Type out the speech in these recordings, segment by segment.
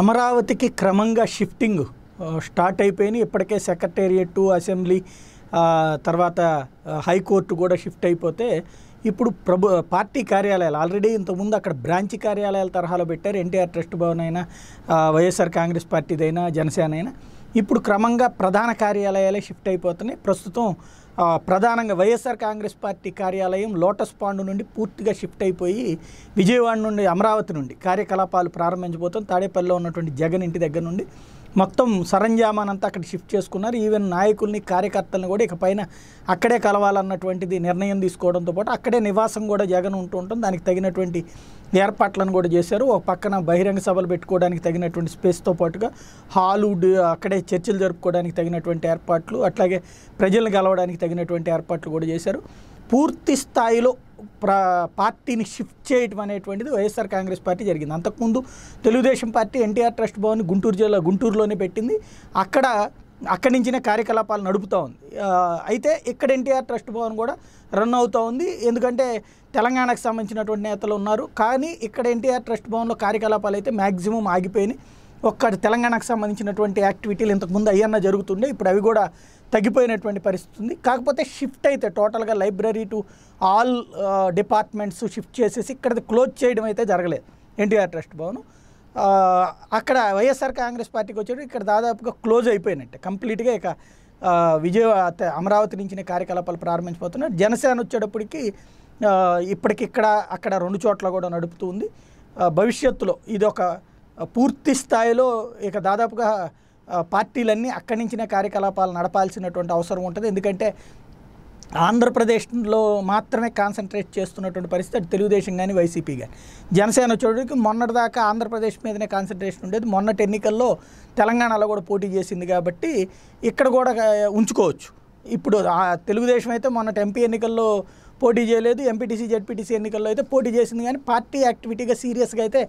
అమరావతికి క్రమంగా shifting start అయిపోయినాయి ఇప్పటికే సెక్రటేరియట్ అసెంబ్లీ తర్వాత హైకోర్టు కూడా షిఫ్ట్ అయిపోతే ఇప్పుడు ప్రభు పార్టీ కార్యాలయాలు ఆల్రెడీ ఇంతకుముందు అక్కడ బ్రాంచ్ కార్యాలయాల తరహాలో పెట్టారు ఎన్టీఆర్ ట్రస్ట్ భవన్ అయినా వైఎస్ఆర్ కాంగ్రెస్ పార్టీదైనా జనసేన అయినా ఇప్పుడు క్రమంగా ప్రధాన కార్యాలయాలే షిఫ్ట్ అయిపోతున్నాయి ప్రస్తుతం ప్రధానంగా వైఎస్ఆర్ కాంగ్రెస్ పార్టీ కార్యాలయం లోటస్ పాండు నుండి పూర్తిగా షిఫ్ట్ అయిపోయి విజయవాడ నుండి అమరావతి నుండి కార్యకలాపాలు ప్రారంభించబోతుంది తాడేపల్లిలో ఉన్నటువంటి జగన్ ఇంటి దగ్గర నుండి మొత్తం సరంజామానంతా అక్కడ షిఫ్ట్ చేసుకున్నారు ఈవెన్ నాయకుల్ని కార్యకర్తలను కూడా ఇకపైన అక్కడే కలవాలన్నటువంటిది నిర్ణయం తీసుకోవడంతో పాటు అక్కడే నివాసం కూడా జగన్ ఉంటూ ఉంటుంది దానికి తగినటువంటి ఏర్పాట్లను కూడా చేశారు ఒక పక్కన బహిరంగ సభలు పెట్టుకోవడానికి తగినటువంటి స్పేస్తో పాటుగా హాలు అక్కడే చర్చలు జరుపుకోవడానికి తగినటువంటి ఏర్పాట్లు అట్లాగే ప్రజలను కలవడానికి తగినటువంటి ఏర్పాట్లు కూడా చేశారు పూర్తి స్థాయిలో పార్టీని షిఫ్ట్ చేయటం అనేటువంటిది వైఎస్ఆర్ కాంగ్రెస్ పార్టీ జరిగింది అంతకుముందు తెలుగుదేశం పార్టీ ఎన్టీఆర్ ట్రస్ట్ భవన్ గుంటూరు జిల్లా గుంటూరులోనే పెట్టింది అక్కడ అక్కడి నుంచినే కార్యకలాపాలు నడుపుతూ ఉంది అయితే ఇక్కడ ఎన్టీఆర్ ట్రస్ట్ భవన్ కూడా రన్ అవుతూ ఉంది ఎందుకంటే తెలంగాణకు సంబంధించినటువంటి నేతలు ఉన్నారు కానీ ఇక్కడ ఎన్టీఆర్ ట్రస్ట్ భవన్లో కార్యకలాపాలు అయితే మ్యాక్సిమం ఆగిపోయినాయి ఒక్కటి తెలంగాణకు సంబంధించినటువంటి యాక్టివిటీలు ఇంతకుముందు అయ్యన్న జరుగుతుండే ఇప్పుడు అవి కూడా తగ్గిపోయినటువంటి పరిస్థితి ఉంది కాకపోతే షిఫ్ట్ అయితే టోటల్గా library to all departments shift చేసేసి ఇక్కడది క్లోజ్ చేయడం అయితే జరగలేదు ఎన్టీఆర్ ట్రస్ట్ భవనం అక్కడ వైఎస్ఆర్ కాంగ్రెస్ పార్టీకి వచ్చేది ఇక్కడ దాదాపుగా క్లోజ్ అయిపోయినట్టే కంప్లీట్గా ఇక విజయవాడ అమరావతి నుంచి కార్యకలాపాలు ప్రారంభించబోతున్నారు జనసేన వచ్చేటప్పటికి ఇప్పటికిక్కడ అక్కడ రెండు చోట్ల కూడా నడుపుతూ ఉంది భవిష్యత్తులో ఇది ఒక పూర్తి స్థాయిలో ఇక దాదాపుగా పార్టీలన్నీ అక్కడి నుంచిన కార్యకలాపాలు నడపాల్సినటువంటి అవసరం ఉంటుంది ఎందుకంటే ఆంధ్రప్రదేశ్లో మాత్రమే కాన్సన్ట్రేట్ చేస్తున్నటువంటి పరిస్థితి అటు తెలుగుదేశం కానీ వైసీపీ కానీ జనసేన వచ్చేటికి మొన్నటిదాకా ఆంధ్రప్రదేశ్ మీదనే కాన్సన్ట్రేషన్ ఉండేది మొన్నటి ఎన్నికల్లో తెలంగాణలో కూడా పోటీ చేసింది కాబట్టి ఇక్కడ కూడా ఉంచుకోవచ్చు ఇప్పుడు తెలుగుదేశం అయితే మొన్నటి ఎంపీ ఎన్నికల్లో పోటీ చేయలేదు ఎంపీటీసీ జెడ్పీటీసీ ఎన్నికల్లో అయితే పోటీ చేసింది కానీ పార్టీ యాక్టివిటీగా సీరియస్గా అయితే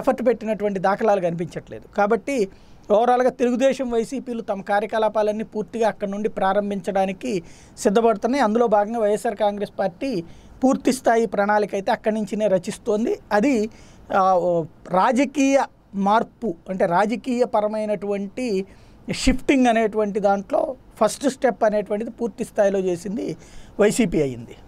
ఎఫర్ట్ పెట్టినటువంటి దాఖలాలు కనిపించట్లేదు కాబట్టి ఓవరాల్గా తెలుగుదేశం వైసీపీలు తమ కార్యకలాపాలన్నీ పూర్తిగా అక్కడ నుండి ప్రారంభించడానికి సిద్ధపడుతున్నాయి అందులో భాగంగా వైఎస్ఆర్ కాంగ్రెస్ పార్టీ పూర్తి స్థాయి ప్రణాళిక అయితే అక్కడి నుంచినే రచిస్తోంది అది రాజకీయ మార్పు అంటే రాజకీయ పరమైనటువంటి షిఫ్టింగ్ అనేటువంటి దాంట్లో ఫస్ట్ స్టెప్ అనేటువంటిది పూర్తి స్థాయిలో చేసింది వైసీపీ అయ్యింది